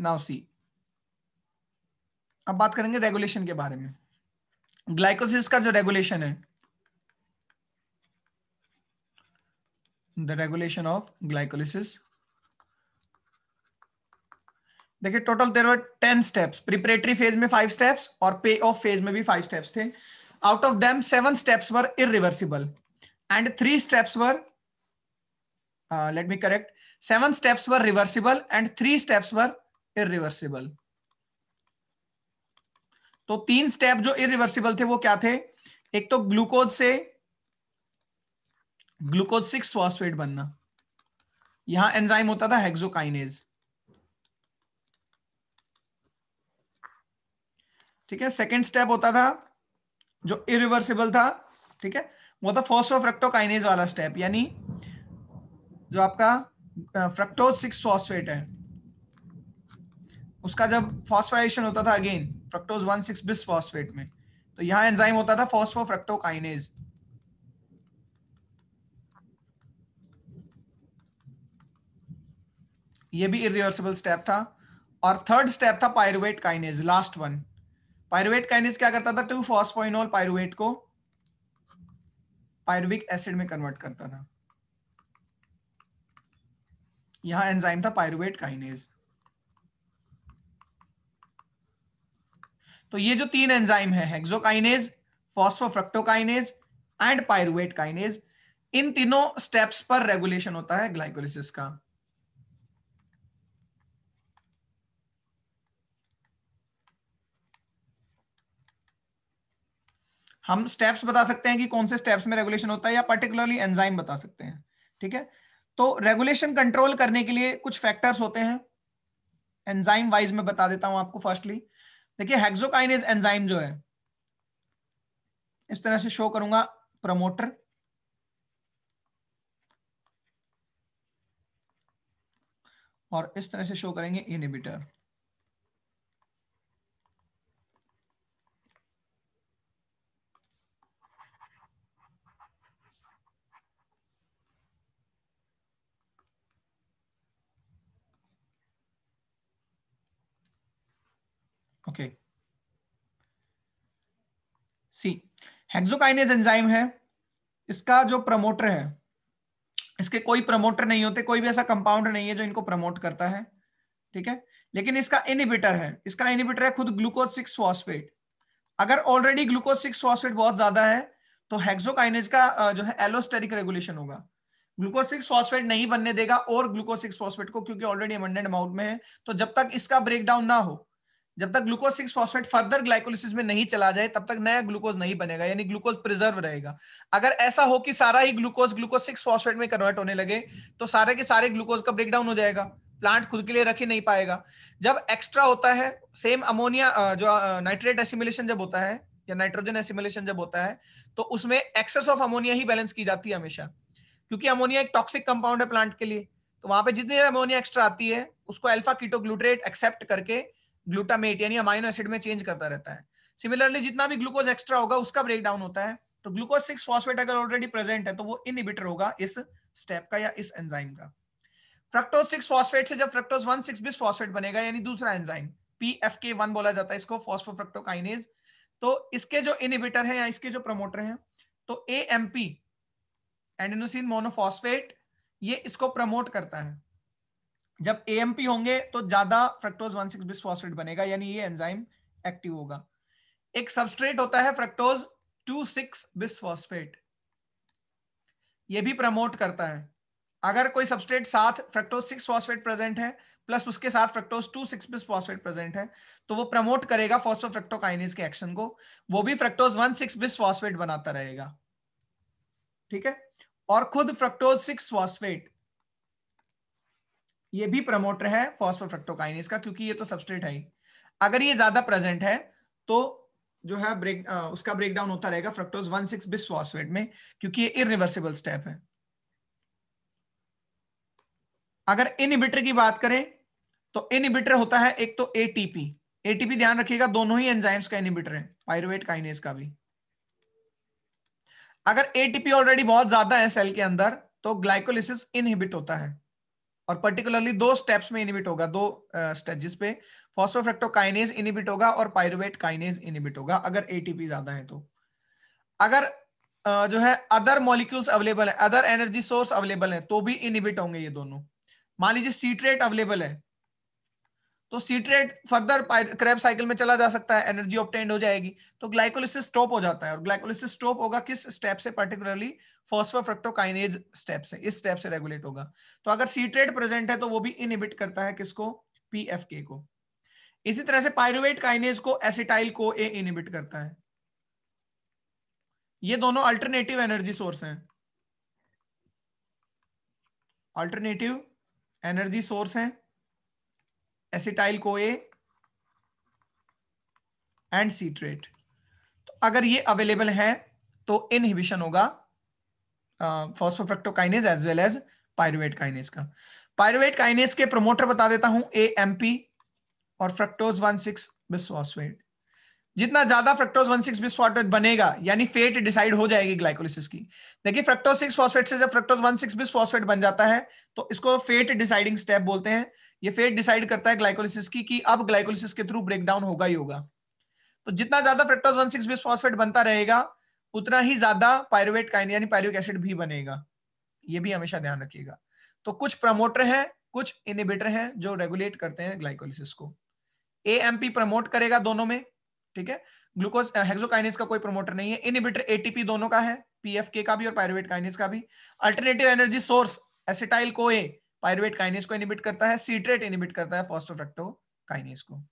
now see अब बात करेंगे रेगुलेशन के बारे में ग्लाइकोसिस का जो रेगुलेशन है द रेगुलेशन ऑफ ग्लाइकोलिसिस देखिए total there were ten steps preparatory phase में फाइव स्टेप्स और पे ऑफ फेज में भी फाइव स्टेप्स थे out of them seven steps were reversible and three steps were let me correct seven steps were reversible and three steps were irreversible तो तीन step जो irreversible थे वो क्या थे एक तो ग्लूकोज से ग्लूकोज सिक्स फॉस्फेट बनना यहां एंजाइम होता था हेक्सोकाइनेज ठीक है सेकेंड स्टेप होता था जो इरिवर्सिबल था ठीक है वो था फॉस्फोफ्रक्टोकाइनेज वाला स्टेप यानी जो आपका फ्रक्टोज सिक्स फॉस्फेट है उसका जब फॉस्फोराइलेशन होता था again fructose one six bis phosphate में तो यहां एंजाइम होता था फॉस्फोफ्रक्टोकाइनेज ये भी इरिवर्सिबल स्टेप था और थर्ड स्टेप था pyruvate kinase last one pyruvate kinase क्या करता था टू फॉस्फोइनोल पायरुवेट को पायरुविक एसिड में कन्वर्ट करता था यहां एंजाइम था पायरुवेट काइनेज तो ये जो तीन एंजाइम है hexokinase phosphofructokinase and pyruvate kinase इन तीनों स्टेप्स पर रेगुलेशन होता है ग्लाइकोलिसिस का हम स्टेप्स बता सकते हैं कि कौन से स्टेप्स में रेगुलेशन होता है या पर्टिकुलरली एंजाइम बता सकते हैं ठीक है तो रेगुलेशन कंट्रोल करने के लिए कुछ फैक्टर्स होते हैं एंजाइम वाइज में बता देता हूं आपको फर्स्टली देखिए हेक्सोकाइनेज एंजाइम जो है इस तरह से शो करूंगा प्रमोटर और इस तरह से शो करेंगे inhibitor okay see hexokinase enzyme है इसका जो प्रमोटर है इसके कोई प्रमोटर नहीं होते कोई भी ऐसा कंपाउंड नहीं है जो इनको प्रमोट करता है ठीक है लेकिन इसका इनिबिटर है इसका इनिबिटर है खुद ग्लूकोज सिक्स फॉस्फेट अगर ऑलरेडी ग्लूकोज सिक्स फॉस्फेट बहुत ज्यादा है तो हेक्सोकाइनेज का जो है एलोस्टेरिक रेगुलेशन होगा ग्लूकोज सिक्स फॉस्फेट नहीं बनने देगा और ग्लूकोज सिक्स फॉस्फेट को क्योंकि ऑलरेडी अमाउंट में है तो जब तक इसका ब्रेकडाउन ना हो जब तक glucose six phosphate further glycolysis में नहीं चला जाए तब तक नया ग्लूकोज नहीं बनेगा यानी ग्लूकोज प्रिजर्व रहेगा अगर ऐसा हो कि सारा ही ग्लूकोज ग्लूकोज सिक्स फॉस्फेट में कन्वर्ट होने लगे तो सारे के सारे ग्लूकोज का ब्रेकडाउन हो जाएगा प्लांट खुद के लिए रख ही नहीं पाएगा जब एक्स्ट्रा होता है सेम अमोनिया जो नाइट्रेट एसिमुलेशन जब होता है या नाइट्रोजन एसिमुलेशन जब होता है तो उसमें एक्सेस ऑफ अमोनिया ही बैलेंस की जाती है हमेशा क्योंकि अमोनिया एक टॉक्सिक कंपाउंड है प्लांट के लिए तो वहां पे जितनी अमोनिया एक्स्ट्रा आती है उसको अल्फा कीटोग्लूट्रेट एक्सेप्ट करके ग्लूटामेट यानी अमाइनो एसिड में चेंज करता रहता है सिमिलरली जितना भी ग्लूकोज एक्स्ट्रा होगा उसका ब्रेक डाउन होता है तो ग्लूकोज सिक्स फॉस्फेट अगर ऑलरेडी प्रेजेंट है तो वो इनहिबिटर होगा इस स्टेप का या इस एंजाइम का फ्रक्टोज सिक्स फॉस्फेट से जब fructose one six bis phosphate बनेगा यानी दूसरा enzyme P F K one बोला जाता है इसको फॉस्फोफ्रक्टोकाइनेज तो इसके जो इनिबिटर है या इसके जो प्रमोटर है तो A M P adenosine monophosphate ये इसको प्रमोट करता है जब एएमपी होंगे तो ज्यादा फ्रक्टोज 16 बिस्फॉस्फेट बनेगा यानी ये एंजाइम एक्टिव होगा एक सबस्ट्रेट होता है फ्रक्टोज सिक्स बिस्फॉस्फेट ये भी प्रमोट करता है अगर कोई सबस्ट्रेट साथ फ्रक्टोज सिक्स फॉस्फेट प्रेजेंट है प्लस उसके साथ fructose two six bis phosphate present है तो वो प्रमोट करेगा फॉस्फोफ्रेक्टोकाइनेज के एक्शन को वो भी fructose one six bis phosphate बनाता रहेगा ठीक है और खुद फ्रक्टोज सिक्स फॉस्फेट ये भी प्रमोटर है फॉस्फोफ्रक्टोकाइनेज का क्योंकि ये तो सबस्ट्रेट है अगर ये ज्यादा प्रेजेंट है तो जो है ब्रेक आ, उसका ब्रेकडाउन होता रहेगा fructose one six bis phosphate में क्योंकि ये इरिवर्सिबल स्टेप है अगर इनहिबिटर की बात करें तो इनहिबिटर होता है एक तो एटीपी एटीपी ध्यान रखिएगा दोनों ही एंजाइम्स का इनहिबिटर है पायरुवेट काइनेज का भी अगर एटीपी ऑलरेडी बहुत ज्यादा है सेल के अंदर तो ग्लाइकोलिसिस इनहिबिट होता है और पर्टिकुलरली दो स्टेप्स में इनिबिट होगा दो स्टेजेस पे फॉस्फोफ्रेक्टोकाइनेज इनिबिट होगा और पायरुवेट काइनेज इनिबिट होगा अगर एटीपी ज्यादा है तो अगर जो है अदर मॉलिक्यूल्स अवेलेबल है अदर एनर्जी सोर्स अवेलेबल है तो भी इनिबिट होंगे ये दोनों मान लीजिए सीट्रेट अवेलेबल है तो सीट्रेट फर्दर क्रैप साइकिल में चला जा सकता है एनर्जी ऑप्टेंड हो जाएगी तो ग्लाइकोलिसिस स्टॉप हो जाता है और ग्लाइकोलिसिस स्टॉप होगा किस स्टेप से पर्टिकुलरली फॉस्फोफ्रक्टोकाइनेज स्टेप से इस स्टेप से रेगुलेट होगा तो अगर सीट्रेट प्रेजेंट है तो वो भी इनहिबिट करता है किसको पीएफके को इसी तरह से पायरुवेट काइनेज को एसिटाइल को ए इनहिबिट करता है ये दोनों अल्टरनेटिव एनर्जी सोर्स हैं अल्टरनेटिव एनर्जी सोर्स हैं एसिटाइल को एंड सीट्रेट तो अगर ये अवेलेबल है तो इनहिबिशन होगा phosphofructokinase as well as pyruvate kinase का पायरुवेट काइनेज के प्रमोटर बता देता हूं ए एम पी और फ्रक्टोज वन सिक्स बिस्वासवेट जितना ज्यादा फ्रक्टोज वन सिक्स बिस्फॉस्फेट बनेगा यानी फेट डिसाइड हो जाएगी ग्लाइकोलिसिस की देखिए फ्रक्टोज सिक्स फॉस्फेट से जब फ्रक्टोज वन सिक्स बिस्फॉस्फेट बन जाता है तो इसको फेट डिसाइडिंग स्टेप बोलते हैं ये फेट डिसाइड करता है ग्लाइकोलिसिस की कि अब ग्लाइकोलिसिस के थ्रू ब्रेकडाउन होगा ही होगा तो जितना ज्यादा फ्रक्टोज वन सिक्स बिस्फॉस्फेट बनता रहेगा उतना ही ज्यादा पायरुवेट काइन यानी पायरुविक एसिड भी बनेगा ये भी हमेशा ध्यान रखिएगा तो कुछ प्रमोटर है कुछ इनिबेटर है जो रेगुलेट करते हैं ग्लाइकोलिसिस को एएमपी प्रमोट करेगा दोनों में ठीक है ग्लूकोज हेक्सोकाइनेस का कोई प्रमोटर नहीं है इनिबिटर एटीपी दोनों का है पीएफके का भी और पायरुवेट काइनेस का भी alternative energy source acetyl CoA pyruvate kinase को इनिबिट करता है सीट्रेट इनिबिट करता है फॉस्टोफ्रेक्टो काइनेस को